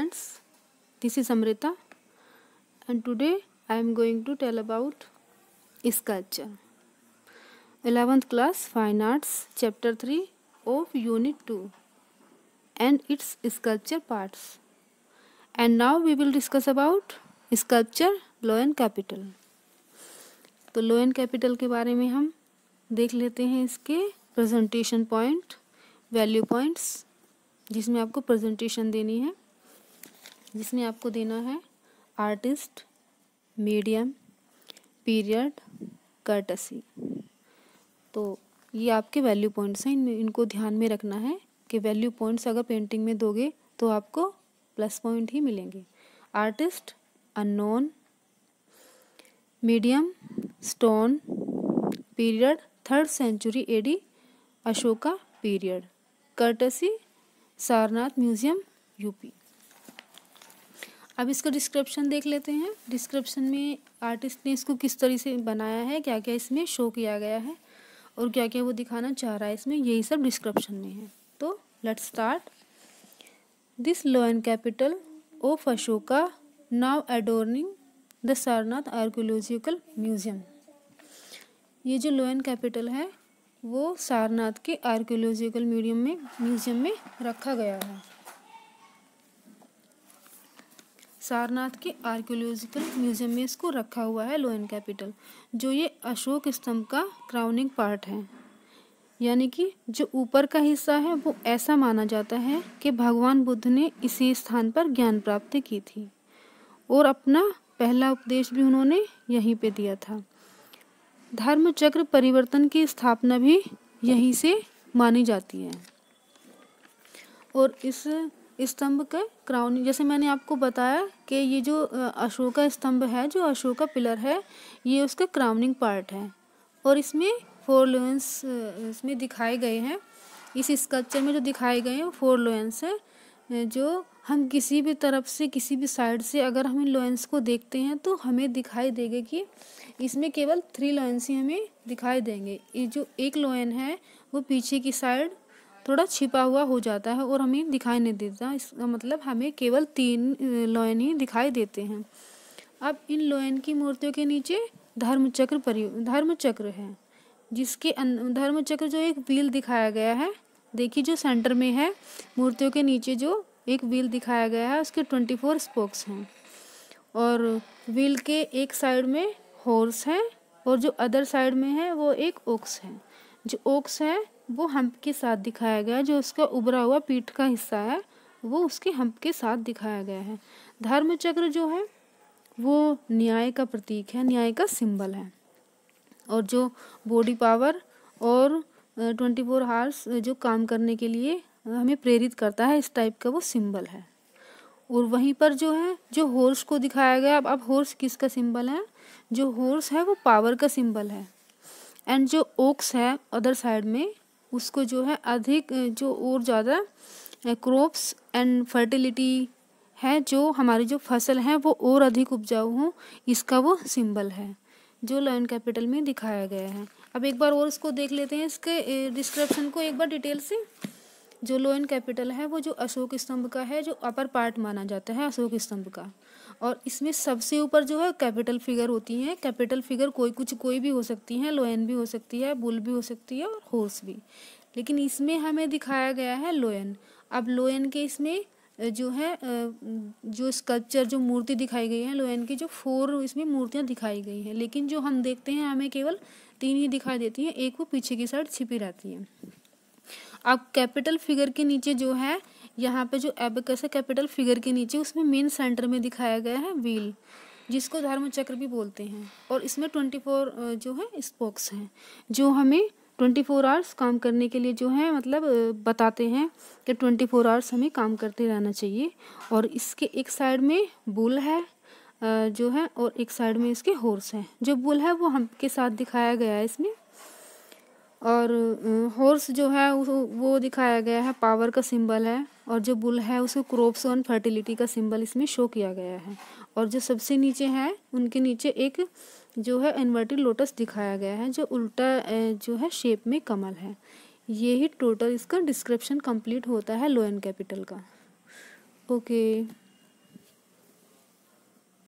friends this is amrita and today i am going to tell about sculpture 11th class fine arts chapter 3 of unit 2 and its sculpture parts and now we will discuss about sculpture low and capital तो लो and capital के बारे में हम देख लेते हैं इसके presentation point value points जिसमें आपको प्रेजेंटेशन देनी है जिसमें आपको देना है आर्टिस्ट मीडियम पीरियड कर्टसी तो ये आपके वैल्यू पॉइंट्स हैं इन इनको ध्यान में रखना है कि वैल्यू पॉइंट्स अगर पेंटिंग में दोगे तो आपको प्लस पॉइंट ही मिलेंगे artist unknown medium stone period third century AD Ashoka period courtesy Sarnath museum UP अब इसका डिस्क्रिप्शन देख लेते हैं डिस्क्रिप्शन में आर्टिस्ट ने इसको किस तरह से बनाया है क्या क्या इसमें शो किया गया है और क्या क्या वो दिखाना चाह रहा है इसमें यही सब डिस्क्रिप्शन में है तो let's start this and capital of Ashoka now adorning the Sarnath archaeological museum ये जो लॉयन कैपिटल है वो सारनाथ के आर्कोलॉजिकल म्यूजियम में म्यूजियम में रखा गया है सारनाथ के आर्कियोलॉजिकल म्यूजियम में इसको रखा हुआ है लोयन कैपिटल जो ये अशोक स्तंभ का क्राउनिंग पार्ट है यानी कि जो ऊपर का हिस्सा है वो ऐसा माना जाता है कि भगवान बुद्ध ने इसी स्थान पर ज्ञान प्राप्ति की थी और अपना पहला उपदेश भी उन्होंने यहीं पे दिया था धर्म चक्र परिवर्तन की स्थापना भी यहीं से मानी जाती है और इस स्तंभ के क्राउन जैसे मैंने आपको बताया कि ये जो अशोका स्तंभ है जो अशोका पिलर है ये उसका क्राउनिंग पार्ट है और इसमें फोर लोयंस इसमें दिखाए गए हैं इस स्कल्पचर में जो दिखाए गए हैं फोर लोयंस हैं जो हम किसी भी तरफ से किसी भी साइड से अगर हम इन लोयंस को देखते हैं तो हमें दिखाई देगा कि इसमें केवल थ्री लोयंस ही हमें दिखाई देंगे ये जो एक लोयन है वो पीछे की साइड थोड़ा छिपा हुआ हो जाता है और हमें दिखाई नहीं देता इसका मतलब हमें केवल तीन लॉयन ही दिखाई देते हैं अब इन लॉयन की मूर्तियों के नीचे धर्मचक्र परि धर्मचक्र है जिसके धर्मचक्र जो एक व्हील दिखाया गया है देखिए जो सेंटर में है मूर्तियों के नीचे जो एक व्हील दिखाया गया है उसके ट्वेंटी फोर स्पोक्स हैं और व्हील के एक साइड में हॉर्स है और जो अदर साइड में है वो एक ओक्स है जो ओक्स है वो हम्प के साथ दिखाया गया है जो उसका उभरा हुआ पीठ का हिस्सा है वो उसके हम्प के साथ दिखाया गया है धर्म चक्र जो है वो न्याय का प्रतीक है न्याय का सिंबल है और जो बॉडी पावर और ट्वेंटी फोर हावर्स जो काम करने के लिए हमें प्रेरित करता है इस टाइप का वो सिंबल है और वहीं पर जो है जो हॉर्स को दिखाया गया अब अब हॉर्स किसका सिंबल है जो हॉर्स है वो पावर का सिंबल है एंड जो ओक्स है अदर साइड में उसको जो है अधिक जो और ज़्यादा क्रॉप्स एंड फर्टिलिटी है जो हमारी जो फसल है वो और अधिक उपजाऊ हो इसका वो सिंबल है जो लाइन कैपिटल में दिखाया गया है अब एक बार और इसको देख लेते हैं इसके डिस्क्रिप्शन को एक बार डिटेल से जो लोइन कैपिटल है वो जो अशोक स्तंभ का है जो अपर पार्ट माना जाता है अशोक स्तंभ का और इसमें सबसे ऊपर जो है कैपिटल फिगर होती हैं कैपिटल फिगर कोई कुछ कोई भी हो सकती हैं लोयन भी हो सकती है बुल भी हो सकती है और हॉर्स भी लेकिन इसमें हमें दिखाया गया है लोयन अब लोयन के इसमें जो है जो स्कल्पचर जो मूर्ति दिखाई गई है लोयन की जो फोर इसमें मूर्तियाँ दिखाई गई हैं लेकिन जो हम देखते हैं हमें केवल तीन ही दिखाई देती हैं एक वो पीछे की साइड छिपी रहती है अब कैपिटल फिगर के नीचे जो है यहाँ पे जो एबकस है कैपिटल फिगर के नीचे उसमें मेन सेंटर में दिखाया गया है व्हील जिसको धर्म चक्र भी बोलते हैं और इसमें ट्वेंटी फोर जो है स्पोक्स हैं जो हमें ट्वेंटी फोर आवर्स काम करने के लिए जो है मतलब बताते हैं कि ट्वेंटी फोर आवर्स हमें काम करते रहना चाहिए और इसके एक साइड में बुल है जो है और एक साइड में इसके हॉर्स हैं जो बुल है वो हम के साथ दिखाया गया है इसमें और हॉर्स जो है वो दिखाया गया है पावर का सिंबल है और जो बुल है उसको क्रॉप्स ऑन फर्टिलिटी का सिंबल इसमें शो किया गया है और जो सबसे नीचे है उनके नीचे एक जो है इन्वर्टेड लोटस दिखाया गया है जो उल्टा जो है शेप में कमल है ये ही टोटल इसका डिस्क्रिप्शन कंप्लीट होता है लो एंड कैपिटल का ओके